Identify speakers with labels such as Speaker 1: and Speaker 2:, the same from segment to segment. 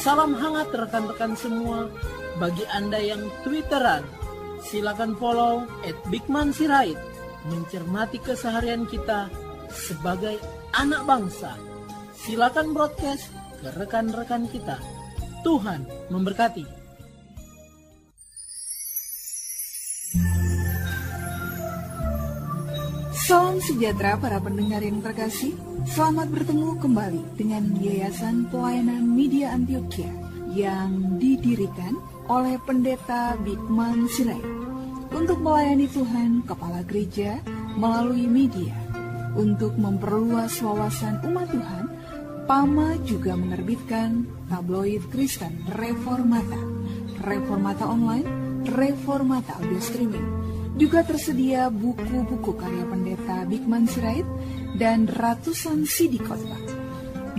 Speaker 1: Salam hangat rekan-rekan semua bagi Anda yang Twitteran. Silakan
Speaker 2: follow @bigmansirait. Mencermati keseharian kita sebagai anak bangsa. Silakan broadcast ke rekan-rekan kita. Tuhan memberkati. Salam sejahtera para pendengar yang terkasih. Selamat bertemu kembali dengan Yayasan Pelayanan Media Antioquia yang didirikan oleh Pendeta Bikman Sirait untuk melayani Tuhan Kepala Gereja melalui media untuk memperluas wawasan umat Tuhan. Pama juga menerbitkan tabloid Kristen Reformata, Reformata Online, Reformata Audio Streaming. Juga tersedia buku-buku karya pendeta Bikman Sirait dan ratusan CD kota.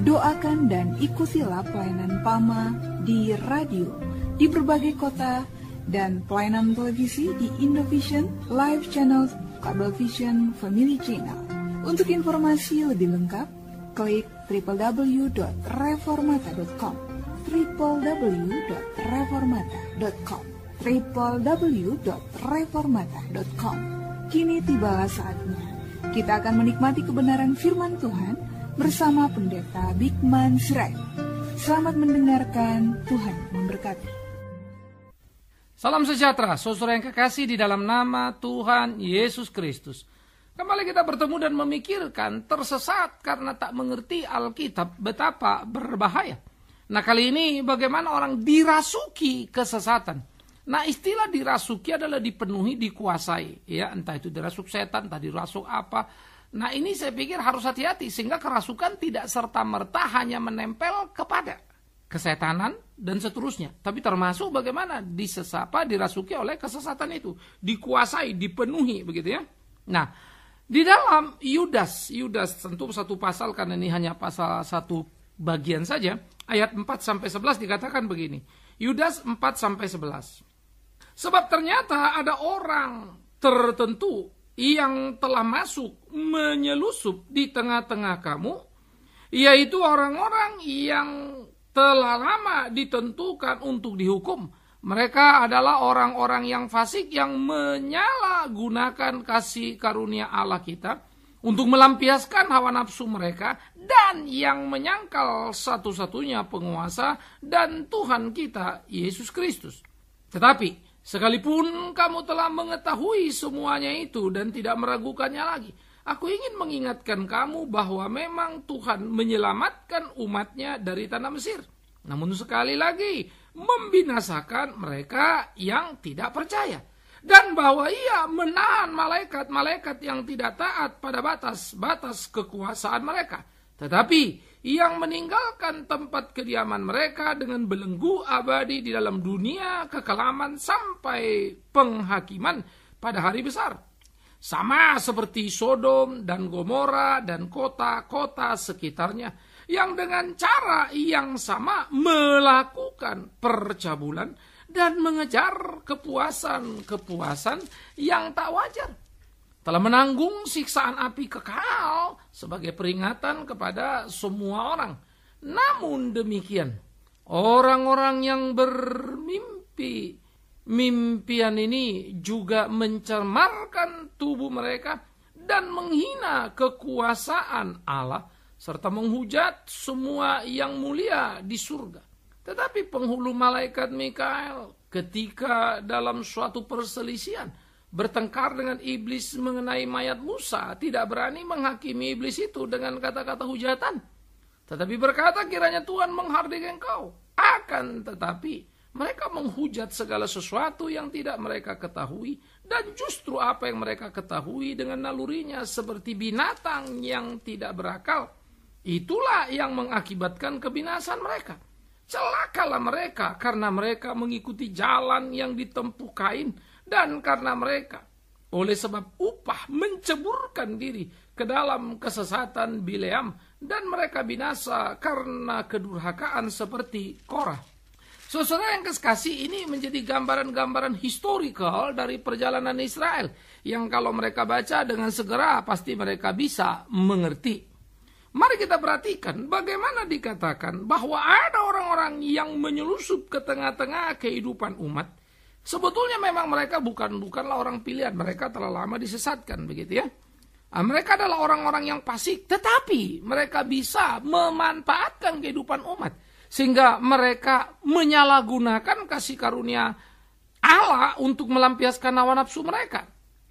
Speaker 2: Doakan dan ikutilah pelayanan PAMA di radio di berbagai kota dan pelayanan televisi di Indovision, Live Channel, Vision, Family Channel. Untuk informasi lebih lengkap, klik www.reformata.com www.reformata.com www.reformata.com Kini tibalah saatnya kita akan menikmati kebenaran firman Tuhan bersama Pendeta Bigman Sirait. Selamat mendengarkan, Tuhan memberkati.
Speaker 1: Salam sejahtera, saudara yang kekasih di dalam nama Tuhan Yesus Kristus. Kembali kita bertemu dan memikirkan tersesat karena tak mengerti Alkitab betapa berbahaya. Nah kali ini bagaimana orang dirasuki kesesatan. Nah istilah dirasuki adalah dipenuhi, dikuasai. ya Entah itu dirasuk setan, entah dirasuk apa. Nah ini saya pikir harus hati-hati sehingga kerasukan tidak serta-merta hanya menempel kepada kesetanan dan seterusnya. Tapi termasuk bagaimana disesapa, dirasuki oleh kesesatan itu. Dikuasai, dipenuhi begitu ya. Nah di dalam Yudas, Yudas tentu satu pasal karena ini hanya pasal satu bagian saja. Ayat 4 sampai 11 dikatakan begini. Yudas 4 sampai 11. Sebab ternyata ada orang tertentu yang telah masuk menyelusup di tengah-tengah kamu, yaitu orang-orang yang telah lama ditentukan untuk dihukum. Mereka adalah orang-orang yang fasik yang menyalahgunakan kasih karunia Allah kita untuk melampiaskan hawa nafsu mereka dan yang menyangkal satu-satunya penguasa dan Tuhan kita Yesus Kristus. Tetapi Sekalipun kamu telah mengetahui semuanya itu dan tidak meragukannya lagi, aku ingin mengingatkan kamu bahwa memang Tuhan menyelamatkan umatnya dari tanah Mesir. Namun sekali lagi, membinasakan mereka yang tidak percaya. Dan bahwa ia menahan malaikat-malaikat yang tidak taat pada batas-batas kekuasaan mereka. Tetapi, yang meninggalkan tempat kediaman mereka dengan belenggu abadi di dalam dunia kekelaman sampai penghakiman pada hari besar. Sama seperti Sodom dan Gomora dan kota-kota sekitarnya yang dengan cara yang sama melakukan percabulan dan mengejar kepuasan-kepuasan yang tak wajar telah menanggung siksaan api kekal sebagai peringatan kepada semua orang. Namun demikian, orang-orang yang bermimpi mimpian ini juga mencermarkan tubuh mereka dan menghina kekuasaan Allah serta menghujat semua yang mulia di surga. Tetapi penghulu malaikat Mikael ketika dalam suatu perselisihan bertengkar dengan iblis mengenai mayat Musa, tidak berani menghakimi iblis itu dengan kata-kata hujatan. Tetapi berkata kiranya Tuhan menghardik engkau. Akan tetapi mereka menghujat segala sesuatu yang tidak mereka ketahui dan justru apa yang mereka ketahui dengan nalurinya seperti binatang yang tidak berakal. Itulah yang mengakibatkan kebinasan mereka. Celakalah mereka karena mereka mengikuti jalan yang ditempuh kain dan karena mereka oleh sebab upah menceburkan diri ke dalam kesesatan Bileam dan mereka binasa karena kedurhakaan seperti Korah. Saudara yang kekasih ini menjadi gambaran-gambaran historical dari perjalanan Israel yang kalau mereka baca dengan segera pasti mereka bisa mengerti. Mari kita perhatikan bagaimana dikatakan bahwa ada orang-orang yang menyelusup ke tengah-tengah kehidupan umat Sebetulnya memang mereka bukan bukanlah orang pilihan, mereka telah lama disesatkan begitu ya. Nah, mereka adalah orang-orang yang pasik, tetapi mereka bisa memanfaatkan kehidupan umat sehingga mereka menyalahgunakan kasih karunia Allah untuk melampiaskan hawa nafsu mereka.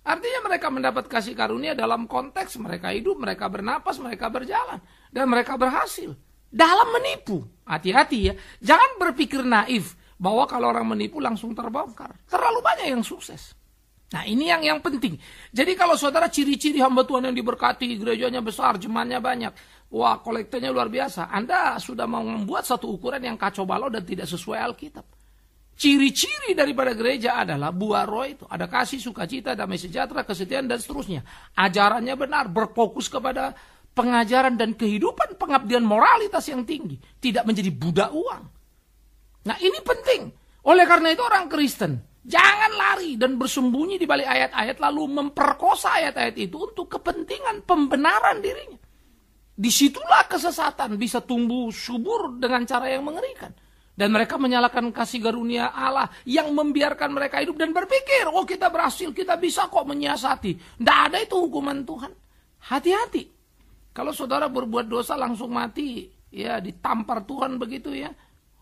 Speaker 1: Artinya mereka mendapat kasih karunia dalam konteks mereka hidup, mereka bernapas, mereka berjalan dan mereka berhasil dalam menipu. Hati-hati ya, jangan berpikir naif bahwa kalau orang menipu langsung terbongkar. Terlalu banyak yang sukses. Nah ini yang yang penting. Jadi kalau saudara ciri-ciri hamba Tuhan yang diberkati, gerejanya besar, jemaatnya banyak, wah kolektornya luar biasa. Anda sudah mau membuat satu ukuran yang kacau balau dan tidak sesuai Alkitab. Ciri-ciri daripada gereja adalah buah roh itu. Ada kasih, sukacita, damai sejahtera, kesetiaan, dan seterusnya. Ajarannya benar, berfokus kepada pengajaran dan kehidupan pengabdian moralitas yang tinggi. Tidak menjadi budak uang. Nah ini penting. Oleh karena itu orang Kristen jangan lari dan bersembunyi di balik ayat-ayat lalu memperkosa ayat-ayat itu untuk kepentingan pembenaran dirinya. Disitulah kesesatan bisa tumbuh subur dengan cara yang mengerikan. Dan mereka menyalakan kasih karunia Allah yang membiarkan mereka hidup dan berpikir, oh kita berhasil, kita bisa kok menyiasati. Tidak ada itu hukuman Tuhan. Hati-hati. Kalau saudara berbuat dosa langsung mati, ya ditampar Tuhan begitu ya.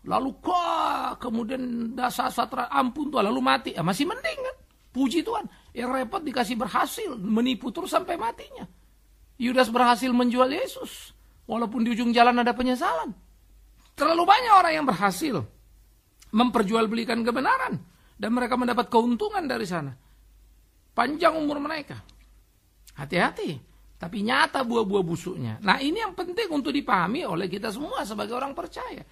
Speaker 1: Lalu kok kemudian dasar satra ampun tuh lalu mati. Ya, masih mending kan? Puji Tuhan. Yang repot dikasih berhasil menipu terus sampai matinya. Yudas berhasil menjual Yesus. Walaupun di ujung jalan ada penyesalan. Terlalu banyak orang yang berhasil memperjualbelikan kebenaran. Dan mereka mendapat keuntungan dari sana. Panjang umur mereka. Hati-hati. Tapi nyata buah-buah busuknya. Nah ini yang penting untuk dipahami oleh kita semua sebagai orang percaya.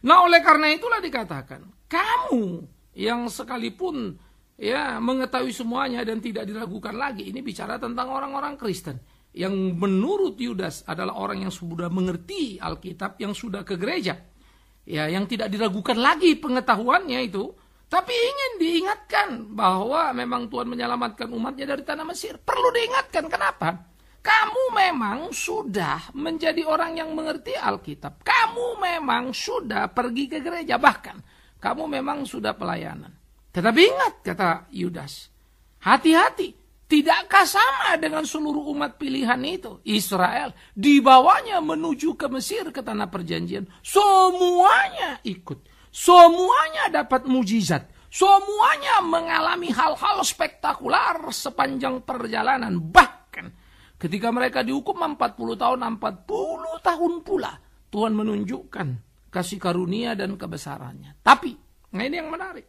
Speaker 1: Nah oleh karena itulah dikatakan, kamu yang sekalipun ya mengetahui semuanya dan tidak diragukan lagi, ini bicara tentang orang-orang Kristen yang menurut Yudas adalah orang yang sudah mengerti Alkitab, yang sudah ke gereja. Ya, yang tidak diragukan lagi pengetahuannya itu, tapi ingin diingatkan bahwa memang Tuhan menyelamatkan umatnya dari tanah Mesir. Perlu diingatkan kenapa? Kamu memang sudah menjadi orang yang mengerti Alkitab. Kamu memang sudah pergi ke gereja, bahkan kamu memang sudah pelayanan. Tetapi ingat, kata Yudas, hati-hati. Tidakkah sama dengan seluruh umat pilihan itu? Israel dibawanya menuju ke Mesir, ke tanah perjanjian. Semuanya ikut. Semuanya dapat mujizat. Semuanya mengalami hal-hal spektakular sepanjang perjalanan. Bahkan Ketika mereka dihukum 40 tahun, 40 tahun pula Tuhan menunjukkan kasih karunia dan kebesarannya. Tapi, nah ini yang menarik.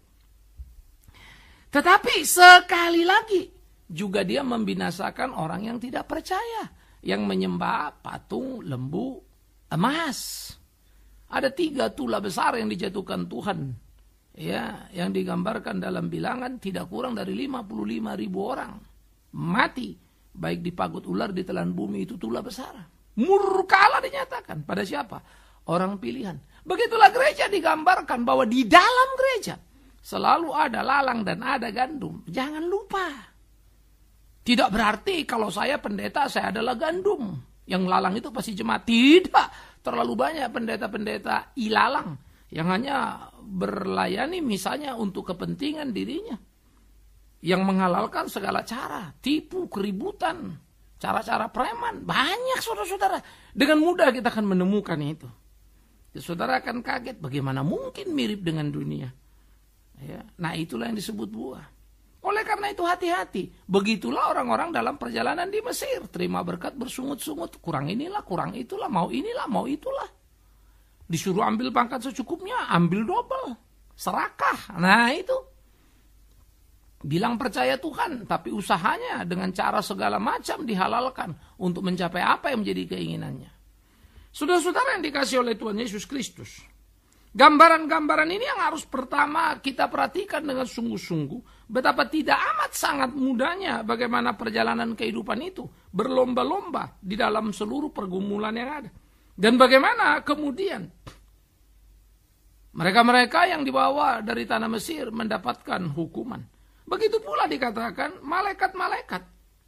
Speaker 1: Tetapi sekali lagi juga dia membinasakan orang yang tidak percaya, yang menyembah patung lembu emas. Ada tiga tula besar yang dijatuhkan Tuhan. Ya, yang digambarkan dalam bilangan tidak kurang dari 55 ribu orang mati baik dipagut ular di telan bumi itu tulah besar. murkalah dinyatakan pada siapa? Orang pilihan. Begitulah gereja digambarkan bahwa di dalam gereja selalu ada lalang dan ada gandum. Jangan lupa. Tidak berarti kalau saya pendeta saya adalah gandum. Yang lalang itu pasti jemaat. Tidak. Terlalu banyak pendeta-pendeta ilalang yang hanya berlayani misalnya untuk kepentingan dirinya yang menghalalkan segala cara, tipu, keributan, cara-cara preman, banyak saudara-saudara. Dengan mudah kita akan menemukan itu. Ya, saudara akan kaget bagaimana mungkin mirip dengan dunia. Ya, nah itulah yang disebut buah. Oleh karena itu hati-hati. Begitulah orang-orang dalam perjalanan di Mesir. Terima berkat bersungut-sungut. Kurang inilah, kurang itulah, mau inilah, mau itulah. Disuruh ambil pangkat secukupnya, ambil dobel. Serakah. Nah itu bilang percaya Tuhan, tapi usahanya dengan cara segala macam dihalalkan untuk mencapai apa yang menjadi keinginannya. sudah saudara yang dikasih oleh Tuhan Yesus Kristus, Gambaran-gambaran ini yang harus pertama kita perhatikan dengan sungguh-sungguh betapa tidak amat sangat mudahnya bagaimana perjalanan kehidupan itu berlomba-lomba di dalam seluruh pergumulan yang ada. Dan bagaimana kemudian mereka-mereka yang dibawa dari tanah Mesir mendapatkan hukuman. Begitu pula dikatakan malaikat-malaikat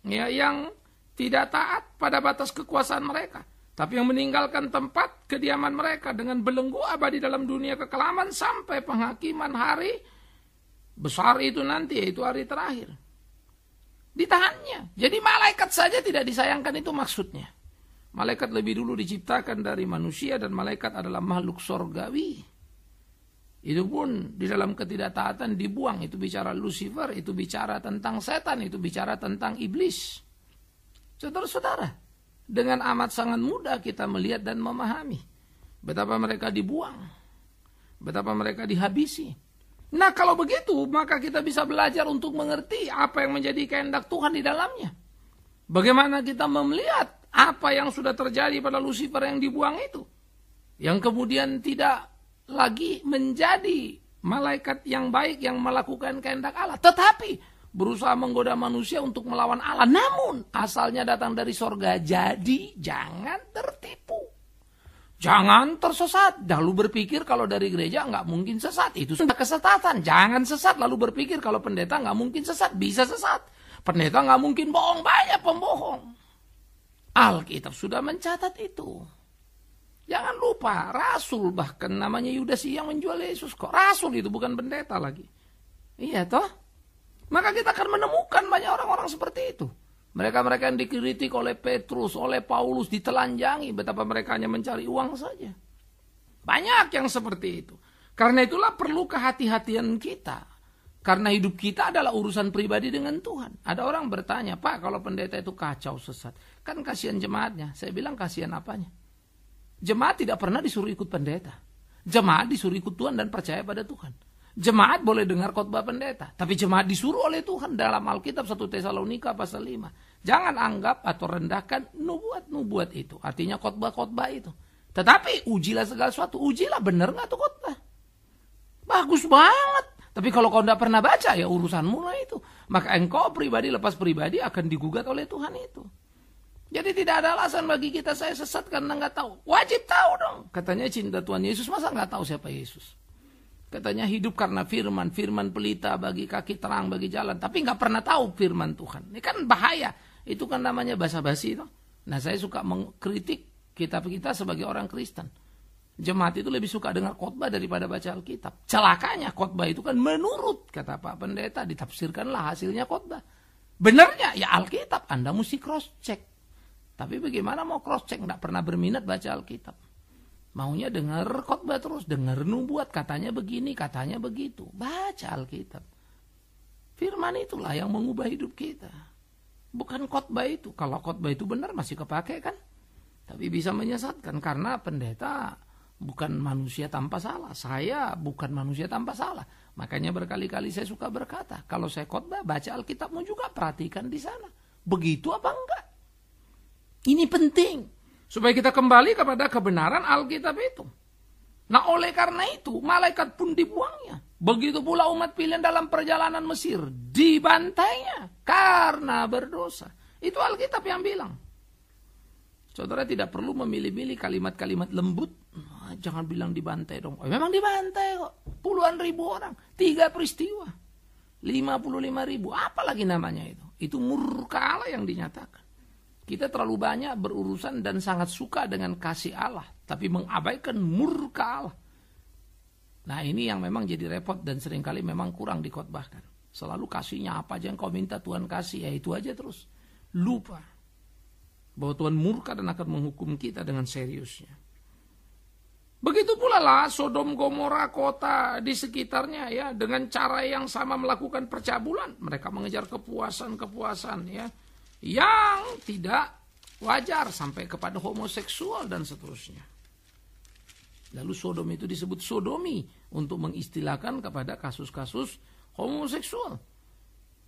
Speaker 1: ya yang tidak taat pada batas kekuasaan mereka, tapi yang meninggalkan tempat kediaman mereka dengan belenggu abadi dalam dunia kekelaman sampai penghakiman hari besar itu nanti yaitu hari terakhir. Ditahannya. Jadi malaikat saja tidak disayangkan itu maksudnya. Malaikat lebih dulu diciptakan dari manusia dan malaikat adalah makhluk sorgawi. Itu pun di dalam ketidaktaatan dibuang. Itu bicara Lucifer, itu bicara tentang setan, itu bicara tentang iblis. Saudara-saudara, dengan amat sangat mudah kita melihat dan memahami betapa mereka dibuang, betapa mereka dihabisi. Nah kalau begitu maka kita bisa belajar untuk mengerti apa yang menjadi kehendak Tuhan di dalamnya. Bagaimana kita melihat apa yang sudah terjadi pada Lucifer yang dibuang itu. Yang kemudian tidak lagi menjadi malaikat yang baik yang melakukan kehendak Allah. Tetapi berusaha menggoda manusia untuk melawan Allah. Namun asalnya datang dari sorga. Jadi jangan tertipu. Jangan tersesat. Lalu berpikir kalau dari gereja nggak mungkin sesat. Itu sudah kesesatan. Jangan sesat. Lalu berpikir kalau pendeta nggak mungkin sesat. Bisa sesat. Pendeta nggak mungkin bohong. Banyak pembohong. Alkitab sudah mencatat itu. Jangan lupa, rasul bahkan namanya Yudas yang menjual Yesus kok. Rasul itu bukan pendeta lagi. Iya toh? Maka kita akan menemukan banyak orang-orang seperti itu. Mereka-mereka yang dikritik oleh Petrus, oleh Paulus, ditelanjangi betapa mereka hanya mencari uang saja. Banyak yang seperti itu. Karena itulah perlu kehati-hatian kita. Karena hidup kita adalah urusan pribadi dengan Tuhan. Ada orang bertanya, Pak kalau pendeta itu kacau sesat, kan kasihan jemaatnya. Saya bilang kasihan apanya? Jemaat tidak pernah disuruh ikut pendeta. Jemaat disuruh ikut Tuhan dan percaya pada Tuhan. Jemaat boleh dengar khotbah pendeta, tapi jemaat disuruh oleh Tuhan dalam Alkitab 1 Tesalonika pasal 5. Jangan anggap atau rendahkan nubuat-nubuat itu, artinya khotbah-khotbah itu. Tetapi ujilah segala sesuatu, ujilah benar nggak tuh khotbah. Bagus banget. Tapi kalau kau tidak pernah baca ya urusanmu lah itu. Maka engkau pribadi lepas pribadi akan digugat oleh Tuhan itu. Jadi tidak ada alasan bagi kita saya sesat karena nggak tahu. Wajib tahu dong. Katanya cinta Tuhan Yesus masa nggak tahu siapa Yesus. Katanya hidup karena firman, firman pelita bagi kaki terang bagi jalan. Tapi nggak pernah tahu firman Tuhan. Ini kan bahaya. Itu kan namanya basa-basi dong. Nah saya suka mengkritik kitab kita sebagai orang Kristen. Jemaat itu lebih suka dengar khotbah daripada baca Alkitab. Celakanya khotbah itu kan menurut kata Pak Pendeta ditafsirkanlah hasilnya khotbah. Benarnya ya Alkitab Anda mesti cross check tapi bagaimana mau cross check Tidak pernah berminat baca Alkitab. Maunya dengar khotbah terus, dengar nubuat katanya begini, katanya begitu. Baca Alkitab. Firman itulah yang mengubah hidup kita. Bukan khotbah itu. Kalau khotbah itu benar masih kepake kan? Tapi bisa menyesatkan karena pendeta bukan manusia tanpa salah. Saya bukan manusia tanpa salah. Makanya berkali-kali saya suka berkata, kalau saya khotbah baca Alkitabmu juga perhatikan di sana. Begitu apa enggak? Ini penting. Supaya kita kembali kepada kebenaran Alkitab itu. Nah oleh karena itu malaikat pun dibuangnya. Begitu pula umat pilihan dalam perjalanan Mesir. Dibantainya karena berdosa. Itu Alkitab yang bilang. Saudara tidak perlu memilih-milih kalimat-kalimat lembut. Nah, jangan bilang dibantai dong. Oh, memang dibantai kok. Puluhan ribu orang. Tiga peristiwa. 55 ribu. Apalagi namanya itu. Itu murka Allah yang dinyatakan. Kita terlalu banyak berurusan dan sangat suka dengan kasih Allah, tapi mengabaikan murka Allah. Nah ini yang memang jadi repot dan seringkali memang kurang dikhotbahkan. Selalu kasihnya apa aja yang kau minta Tuhan kasih, ya itu aja terus. Lupa bahwa Tuhan murka dan akan menghukum kita dengan seriusnya. Begitu pula lah Sodom Gomora kota di sekitarnya ya dengan cara yang sama melakukan percabulan mereka mengejar kepuasan-kepuasan ya yang tidak wajar sampai kepada homoseksual dan seterusnya. Lalu sodom itu disebut sodomi untuk mengistilahkan kepada kasus-kasus homoseksual.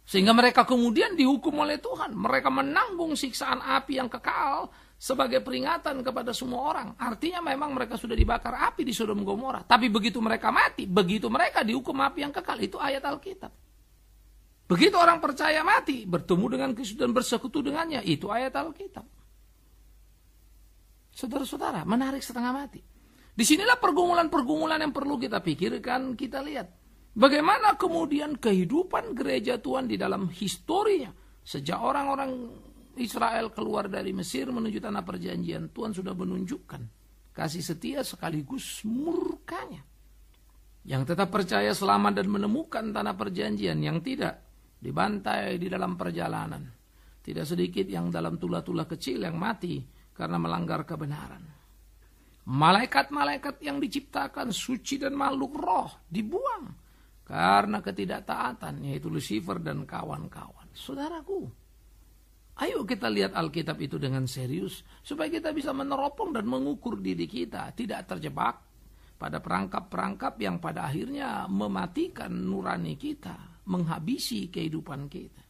Speaker 1: Sehingga mereka kemudian dihukum oleh Tuhan. Mereka menanggung siksaan api yang kekal sebagai peringatan kepada semua orang. Artinya memang mereka sudah dibakar api di Sodom Gomora. Tapi begitu mereka mati, begitu mereka dihukum api yang kekal. Itu ayat Alkitab. Begitu orang percaya mati, bertemu dengan Kristus dan bersekutu dengannya. Itu ayat Alkitab. Saudara-saudara, menarik setengah mati. Disinilah pergumulan-pergumulan yang perlu kita pikirkan, kita lihat. Bagaimana kemudian kehidupan gereja Tuhan di dalam historinya. Sejak orang-orang Israel keluar dari Mesir menuju tanah perjanjian, Tuhan sudah menunjukkan kasih setia sekaligus murkanya. Yang tetap percaya selamat dan menemukan tanah perjanjian, yang tidak dibantai di dalam perjalanan. Tidak sedikit yang dalam tula-tula kecil yang mati karena melanggar kebenaran. Malaikat-malaikat yang diciptakan suci dan makhluk roh dibuang karena ketidaktaatan yaitu Lucifer dan kawan-kawan. Saudaraku, ayo kita lihat Alkitab itu dengan serius supaya kita bisa meneropong dan mengukur diri kita, tidak terjebak pada perangkap-perangkap yang pada akhirnya mematikan nurani kita menghabisi kehidupan kita.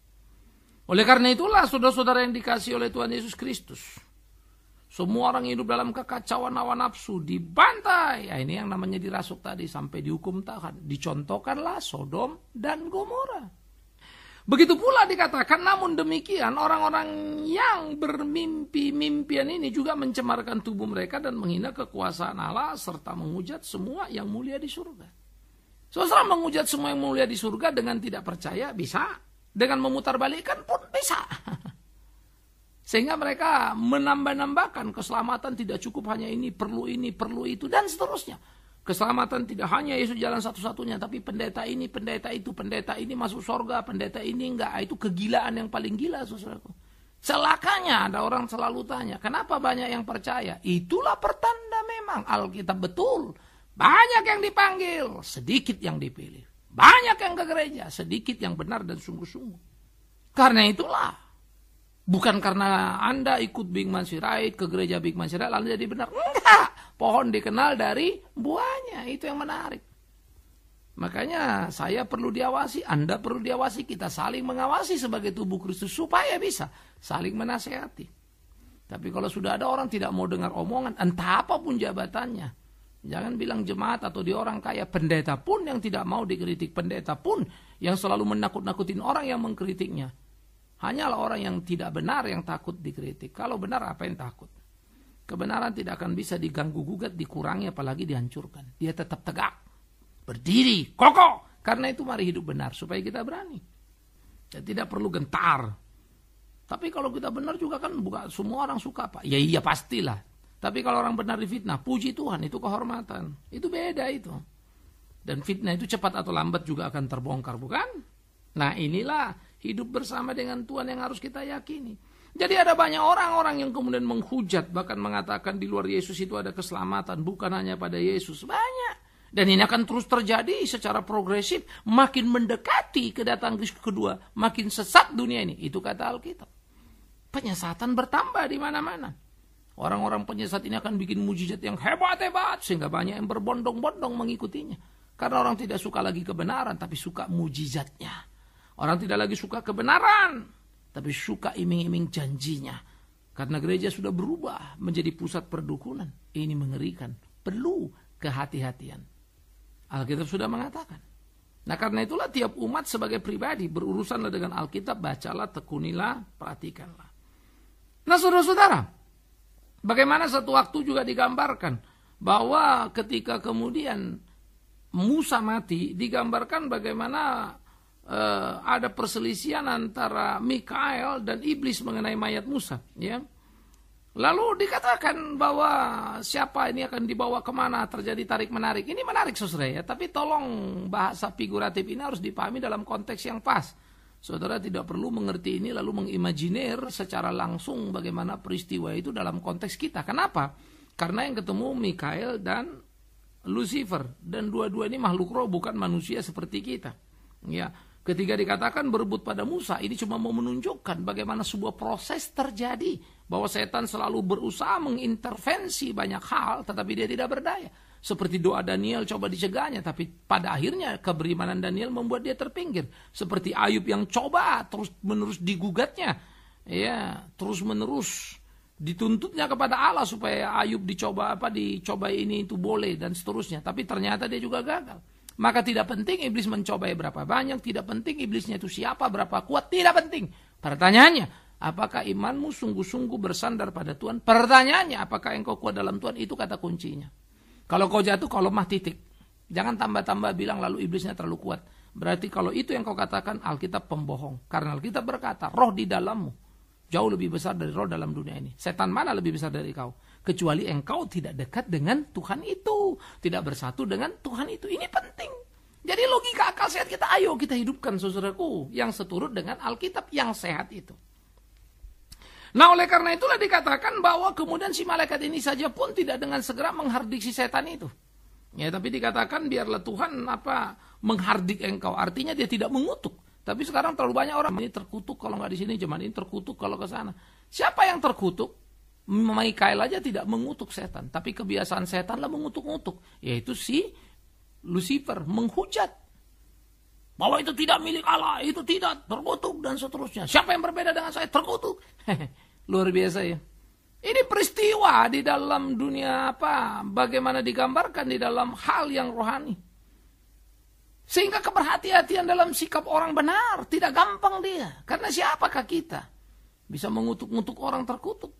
Speaker 1: Oleh karena itulah saudara-saudara yang dikasih oleh Tuhan Yesus Kristus. Semua orang hidup dalam kekacauan awan nafsu dibantai. Ya, ini yang namanya dirasuk tadi sampai dihukum tahan. Dicontohkanlah Sodom dan Gomora. Begitu pula dikatakan namun demikian orang-orang yang bermimpi-mimpian ini juga mencemarkan tubuh mereka dan menghina kekuasaan Allah serta menghujat semua yang mulia di surga. Saudara mengujat semua yang mulia di surga dengan tidak percaya bisa, dengan memutar memutarbalikkan pun bisa. Sehingga mereka menambah-nambahkan keselamatan tidak cukup hanya ini, perlu ini, perlu itu, dan seterusnya. Keselamatan tidak hanya Yesus jalan satu-satunya, tapi pendeta ini, pendeta itu, pendeta ini masuk surga, pendeta ini enggak. Ah, itu kegilaan yang paling gila, saudaraku. Celakanya ada orang selalu tanya, kenapa banyak yang percaya? Itulah pertanda memang Alkitab betul. Banyak yang dipanggil, sedikit yang dipilih. Banyak yang ke gereja, sedikit yang benar dan sungguh-sungguh. Karena itulah. Bukan karena Anda ikut Big Man Sirait ke gereja Big Man Sirait lalu jadi benar. Enggak. Pohon dikenal dari buahnya. Itu yang menarik. Makanya saya perlu diawasi, Anda perlu diawasi, kita saling mengawasi sebagai tubuh Kristus supaya bisa saling menasehati. Tapi kalau sudah ada orang tidak mau dengar omongan, entah apapun jabatannya, Jangan bilang jemaat atau di orang kaya, pendeta pun yang tidak mau dikritik, pendeta pun yang selalu menakut-nakutin orang yang mengkritiknya. Hanyalah orang yang tidak benar yang takut dikritik. Kalau benar apa yang takut? Kebenaran tidak akan bisa diganggu gugat, dikurangi apalagi dihancurkan. Dia tetap tegak, berdiri, kokoh. Karena itu mari hidup benar supaya kita berani. Dan tidak perlu gentar. Tapi kalau kita benar juga kan bukan semua orang suka, Pak. Ya iya pastilah. Tapi kalau orang benar difitnah, puji Tuhan itu kehormatan. Itu beda itu. Dan fitnah itu cepat atau lambat juga akan terbongkar, bukan? Nah, inilah hidup bersama dengan Tuhan yang harus kita yakini. Jadi ada banyak orang-orang yang kemudian menghujat bahkan mengatakan di luar Yesus itu ada keselamatan bukan hanya pada Yesus. Banyak. Dan ini akan terus terjadi secara progresif, makin mendekati kedatangan Kristus kedua, makin sesat dunia ini. Itu kata Alkitab. Penyesatan bertambah di mana-mana. Orang-orang penyesat ini akan bikin mujizat yang hebat-hebat sehingga banyak yang berbondong-bondong mengikutinya. Karena orang tidak suka lagi kebenaran tapi suka mujizatnya. Orang tidak lagi suka kebenaran tapi suka iming-iming janjinya. Karena gereja sudah berubah menjadi pusat perdukunan. Ini mengerikan. Perlu kehati-hatian. Alkitab sudah mengatakan. Nah karena itulah tiap umat sebagai pribadi berurusanlah dengan Alkitab, bacalah, tekunilah, perhatikanlah. Nah saudara-saudara, Bagaimana satu waktu juga digambarkan bahwa ketika kemudian Musa mati digambarkan bagaimana uh, ada perselisihan antara Mikael dan iblis mengenai mayat Musa, ya. Lalu dikatakan bahwa siapa ini akan dibawa kemana terjadi tarik menarik. Ini menarik saudara ya, tapi tolong bahasa figuratif ini harus dipahami dalam konteks yang pas. Saudara tidak perlu mengerti ini lalu mengimajiner secara langsung bagaimana peristiwa itu dalam konteks kita. Kenapa? Karena yang ketemu Mikael dan Lucifer dan dua-dua ini makhluk roh bukan manusia seperti kita. Ya, ketika dikatakan berebut pada Musa ini cuma mau menunjukkan bagaimana sebuah proses terjadi bahwa setan selalu berusaha mengintervensi banyak hal tetapi dia tidak berdaya. Seperti doa Daniel coba dicegahnya, tapi pada akhirnya keberimanan Daniel membuat dia terpinggir. Seperti Ayub yang coba terus menerus digugatnya, ya terus menerus dituntutnya kepada Allah supaya Ayub dicoba apa dicoba ini itu boleh dan seterusnya. Tapi ternyata dia juga gagal. Maka tidak penting iblis mencobai berapa banyak, tidak penting iblisnya itu siapa, berapa kuat, tidak penting. Pertanyaannya, apakah imanmu sungguh-sungguh bersandar pada Tuhan? Pertanyaannya, apakah engkau kuat dalam Tuhan? Itu kata kuncinya. Kalau kau jatuh, kalau lemah titik. Jangan tambah-tambah bilang lalu iblisnya terlalu kuat. Berarti kalau itu yang kau katakan Alkitab pembohong. Karena Alkitab berkata, roh di dalammu jauh lebih besar dari roh dalam dunia ini. Setan mana lebih besar dari kau? Kecuali engkau tidak dekat dengan Tuhan itu. Tidak bersatu dengan Tuhan itu. Ini penting. Jadi logika akal sehat kita, ayo kita hidupkan saudaraku. Yang seturut dengan Alkitab yang sehat itu. Nah oleh karena itulah dikatakan bahwa kemudian si malaikat ini saja pun tidak dengan segera menghardik si setan itu. Ya tapi dikatakan biarlah Tuhan apa menghardik engkau. Artinya dia tidak mengutuk. Tapi sekarang terlalu banyak orang ini terkutuk kalau nggak di sini cuman ini terkutuk kalau ke sana. Siapa yang terkutuk? Mikael aja tidak mengutuk setan, tapi kebiasaan setanlah mengutuk-ngutuk, yaitu si Lucifer menghujat bahwa itu tidak milik Allah, itu tidak terkutuk dan seterusnya. Siapa yang berbeda dengan saya terkutuk? Luar biasa ya. Ini peristiwa di dalam dunia apa? Bagaimana digambarkan di dalam hal yang rohani. Sehingga keberhati-hatian dalam sikap orang benar tidak gampang dia. Karena siapakah kita? Bisa mengutuk-ngutuk orang terkutuk.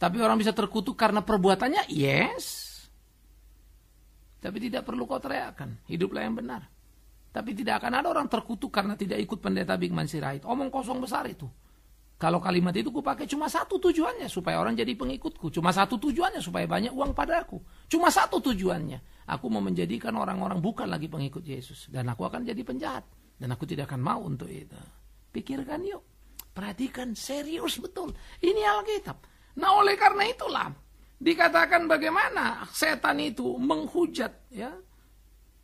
Speaker 1: Tapi orang bisa terkutuk karena perbuatannya? Yes. Tapi tidak perlu kau teriakan. Hiduplah yang benar. Tapi tidak akan ada orang terkutuk karena tidak ikut pendeta Big Man Sirait. Omong kosong besar itu. Kalau kalimat itu ku pakai cuma satu tujuannya supaya orang jadi pengikutku. Cuma satu tujuannya supaya banyak uang padaku. Cuma satu tujuannya. Aku mau menjadikan orang-orang bukan lagi pengikut Yesus dan aku akan jadi penjahat dan aku tidak akan mau untuk itu. Pikirkan yuk. Perhatikan serius betul. Ini Alkitab. Nah, oleh karena itulah dikatakan bagaimana setan itu menghujat ya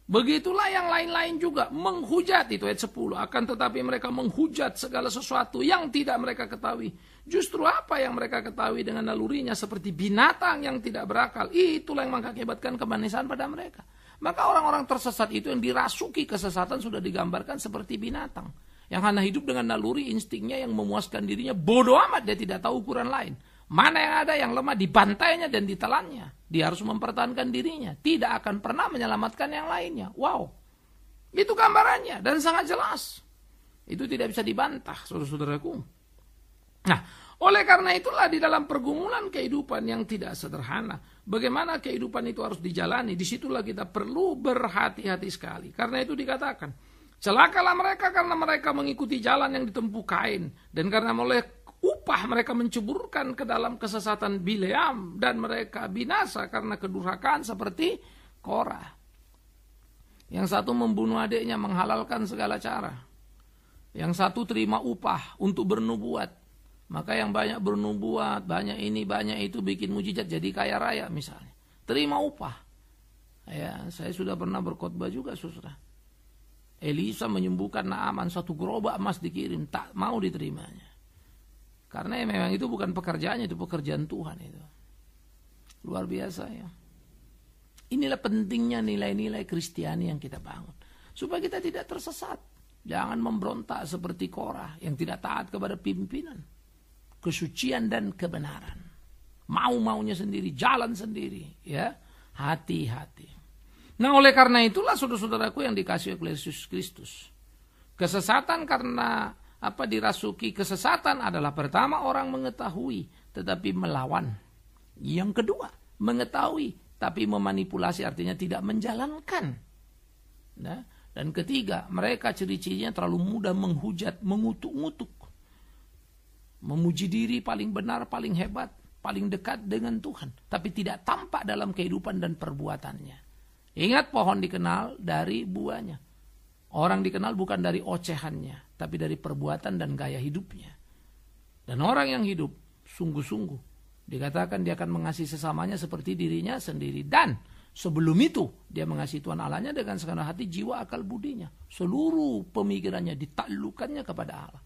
Speaker 1: Begitulah yang lain-lain juga menghujat itu ayat 10 akan tetapi mereka menghujat segala sesuatu yang tidak mereka ketahui. Justru apa yang mereka ketahui dengan nalurinya seperti binatang yang tidak berakal itulah yang mengakibatkan kemanisan pada mereka. Maka orang-orang tersesat itu yang dirasuki kesesatan sudah digambarkan seperti binatang yang hanya hidup dengan naluri instingnya yang memuaskan dirinya bodoh amat dia tidak tahu ukuran lain. Mana yang ada yang lemah di pantainya dan ditelannya. Dia harus mempertahankan dirinya. Tidak akan pernah menyelamatkan yang lainnya. Wow. Itu gambarannya dan sangat jelas. Itu tidak bisa dibantah, saudara-saudaraku. Nah, oleh karena itulah di dalam pergumulan kehidupan yang tidak sederhana, bagaimana kehidupan itu harus dijalani, disitulah kita perlu berhati-hati sekali. Karena itu dikatakan, celakalah mereka karena mereka mengikuti jalan yang ditempuh kain, dan karena oleh upah mereka mencuburkan ke dalam kesesatan Bileam dan mereka binasa karena kedurhakaan seperti Korah. Yang satu membunuh adiknya menghalalkan segala cara. Yang satu terima upah untuk bernubuat. Maka yang banyak bernubuat, banyak ini, banyak itu bikin mujizat jadi kaya raya misalnya. Terima upah. Ya, saya sudah pernah berkhotbah juga susrah. Elisa menyembuhkan Naaman satu gerobak emas dikirim tak mau diterimanya. Karena ya memang itu bukan pekerjaannya, itu pekerjaan Tuhan itu. Luar biasa ya. Inilah pentingnya nilai-nilai Kristiani yang kita bangun. Supaya kita tidak tersesat. Jangan memberontak seperti Korah yang tidak taat kepada pimpinan. Kesucian dan kebenaran. Mau-maunya sendiri, jalan sendiri. ya Hati-hati. Nah oleh karena itulah saudara-saudaraku yang dikasih oleh Yesus Kristus. Kesesatan karena apa dirasuki kesesatan adalah pertama orang mengetahui tetapi melawan. Yang kedua, mengetahui tapi memanipulasi artinya tidak menjalankan. Nah, dan ketiga, mereka ciri-cirinya terlalu mudah menghujat, mengutuk-ngutuk. Memuji diri paling benar, paling hebat, paling dekat dengan Tuhan, tapi tidak tampak dalam kehidupan dan perbuatannya. Ingat pohon dikenal dari buahnya. Orang dikenal bukan dari ocehannya, tapi dari perbuatan dan gaya hidupnya. Dan orang yang hidup sungguh-sungguh dikatakan dia akan mengasihi sesamanya seperti dirinya sendiri dan sebelum itu dia mengasihi Tuhan Allahnya dengan segala hati, jiwa, akal, budinya, seluruh pemikirannya ditaklukannya kepada Allah.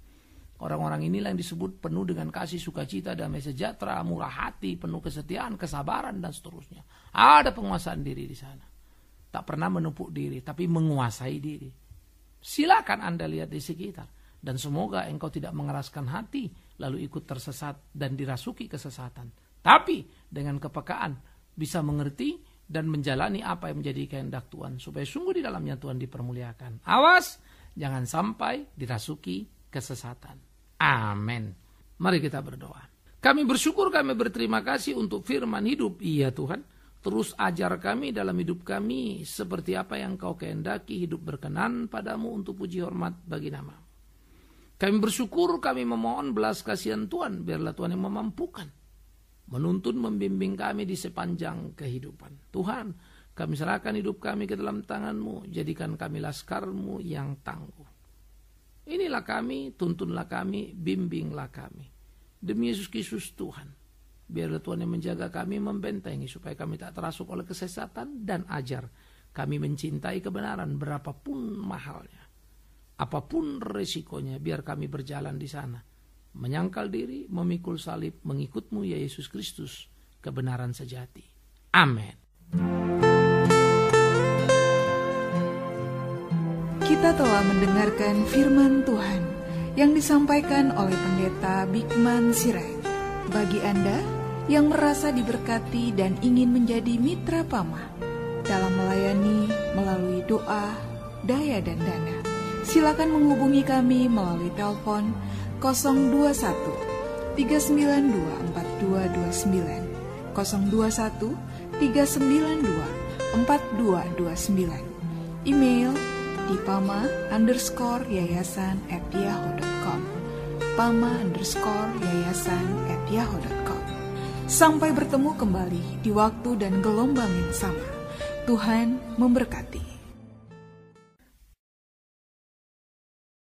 Speaker 1: Orang-orang inilah yang disebut penuh dengan kasih, sukacita, damai sejahtera, murah hati, penuh kesetiaan, kesabaran, dan seterusnya. Ada penguasaan diri di sana. Tak pernah menumpuk diri, tapi menguasai diri. Silakan Anda lihat di sekitar. Dan semoga engkau tidak mengeraskan hati lalu ikut tersesat dan dirasuki kesesatan. Tapi dengan kepekaan bisa mengerti dan menjalani apa yang menjadi kehendak Tuhan. Supaya sungguh di dalamnya Tuhan dipermuliakan. Awas, jangan sampai dirasuki kesesatan. Amin. Mari kita berdoa. Kami bersyukur, kami berterima kasih untuk firman hidup. Iya Tuhan Terus ajar kami dalam hidup kami seperti apa yang kau kehendaki hidup berkenan padamu untuk puji hormat bagi nama. Kami bersyukur kami memohon belas kasihan Tuhan biarlah Tuhan yang memampukan. Menuntun membimbing kami di sepanjang kehidupan. Tuhan kami serahkan hidup kami ke dalam tanganmu jadikan kami laskarmu yang tangguh. Inilah kami, tuntunlah kami, bimbinglah kami. Demi Yesus Kristus Tuhan. Biarlah Tuhan yang menjaga kami, membentengi supaya kami tak terasuk oleh kesesatan dan ajar. Kami mencintai kebenaran berapapun mahalnya. Apapun resikonya, biar kami berjalan di sana. Menyangkal diri, memikul salib, mengikutmu ya Yesus Kristus, kebenaran sejati. Amin.
Speaker 2: Kita telah mendengarkan firman Tuhan yang disampaikan oleh Pendeta Bikman Sirai. Bagi Anda yang merasa diberkati dan ingin menjadi mitra Pama dalam melayani melalui doa, daya dan dana. Silakan menghubungi kami melalui telepon 021 392 4229 021 392 4229 Email di pama underscore yayasan at yahoo.com pama underscore yayasan at yahoo.com Sampai bertemu kembali di waktu dan gelombang yang sama. Tuhan memberkati.